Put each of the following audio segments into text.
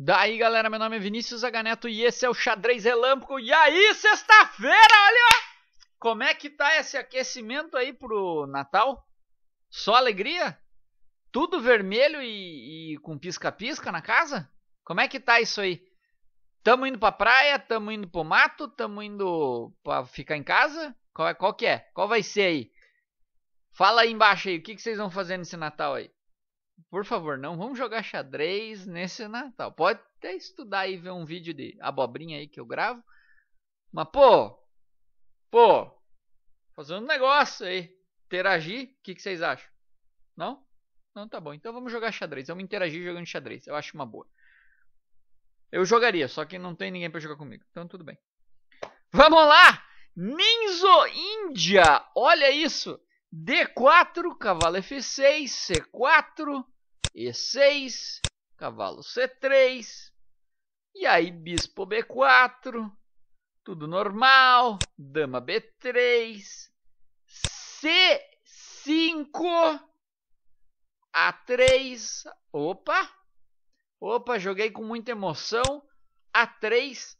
Daí galera, meu nome é Vinícius Aganeto e esse é o Xadrez Relâmpago. E aí, sexta-feira, olha! Como é que tá esse aquecimento aí pro Natal? Só alegria? Tudo vermelho e, e com pisca-pisca na casa? Como é que tá isso aí? Tamo indo pra praia, tamo indo pro mato, tamo indo pra ficar em casa? Qual, é, qual que é? Qual vai ser aí? Fala aí embaixo aí, o que, que vocês vão fazer nesse Natal aí? por favor, não vamos jogar xadrez nesse Natal. Pode até estudar e ver um vídeo de abobrinha aí que eu gravo. Mas, pô, pô, fazer um negócio aí. Interagir, o que, que vocês acham? Não? Não, tá bom. Então vamos jogar xadrez. Vamos interagir jogando xadrez. Eu acho uma boa. Eu jogaria, só que não tem ninguém para jogar comigo. Então tudo bem. Vamos lá! Ninzo Índia! Olha isso! D4, cavalo F6, C4, E6, cavalo C3, e aí bispo B4, tudo normal, dama B3, C5, A3, opa, opa, joguei com muita emoção, A3,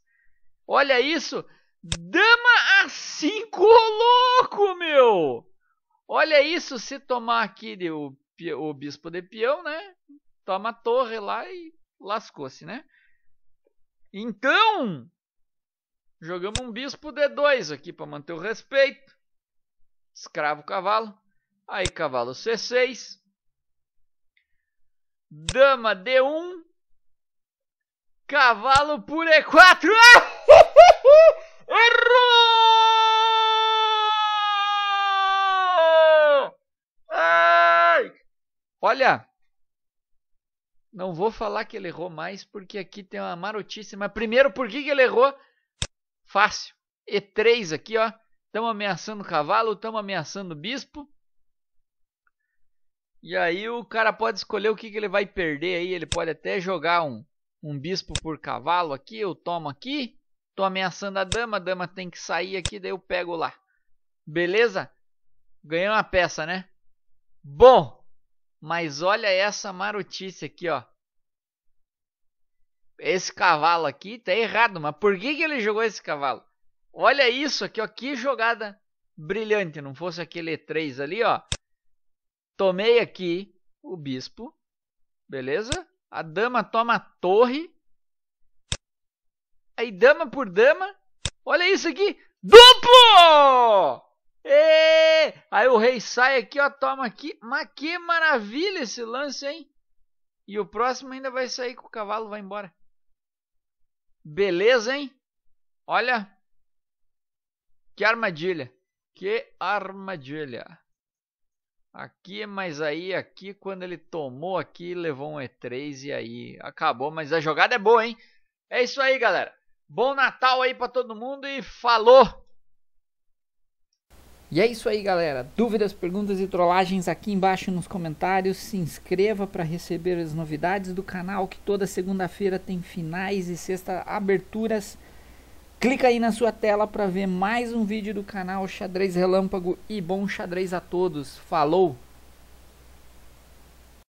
olha isso, dama A5, louco, meu! Olha isso, se tomar aqui o, o bispo de peão, né? Toma a torre lá e lascou-se, né? Então, jogamos um bispo D2 aqui para manter o respeito. Escravo cavalo. Aí cavalo C6. Dama D1. Cavalo por E4. Olha, não vou falar que ele errou mais, porque aqui tem uma marotice. Mas primeiro, por que, que ele errou? Fácil. E3 aqui, ó. Estamos ameaçando o cavalo, estamos ameaçando o bispo. E aí o cara pode escolher o que, que ele vai perder aí. Ele pode até jogar um, um bispo por cavalo aqui. Eu tomo aqui. Estou ameaçando a dama. A dama tem que sair aqui, daí eu pego lá. Beleza? Ganhei uma peça, né? Bom, mas olha essa marotice aqui, ó. Esse cavalo aqui tá errado, mas por que, que ele jogou esse cavalo? Olha isso aqui, ó. Que jogada brilhante. Não fosse aquele E3 ali, ó. Tomei aqui o bispo. Beleza? A dama toma a torre. Aí, dama por dama. Olha isso aqui. Duplo! E Aí o rei sai aqui, ó, toma aqui. Mas que maravilha esse lance, hein? E o próximo ainda vai sair com o cavalo, vai embora. Beleza, hein? Olha. Que armadilha. Que armadilha. Aqui, mas aí, aqui, quando ele tomou aqui, levou um E3 e aí acabou. Mas a jogada é boa, hein? É isso aí, galera. Bom Natal aí para todo mundo e falou! E é isso aí, galera. Dúvidas, perguntas e trollagens aqui embaixo nos comentários. Se inscreva para receber as novidades do canal, que toda segunda-feira tem finais e sexta aberturas. Clica aí na sua tela para ver mais um vídeo do canal Xadrez Relâmpago e bom xadrez a todos. Falou!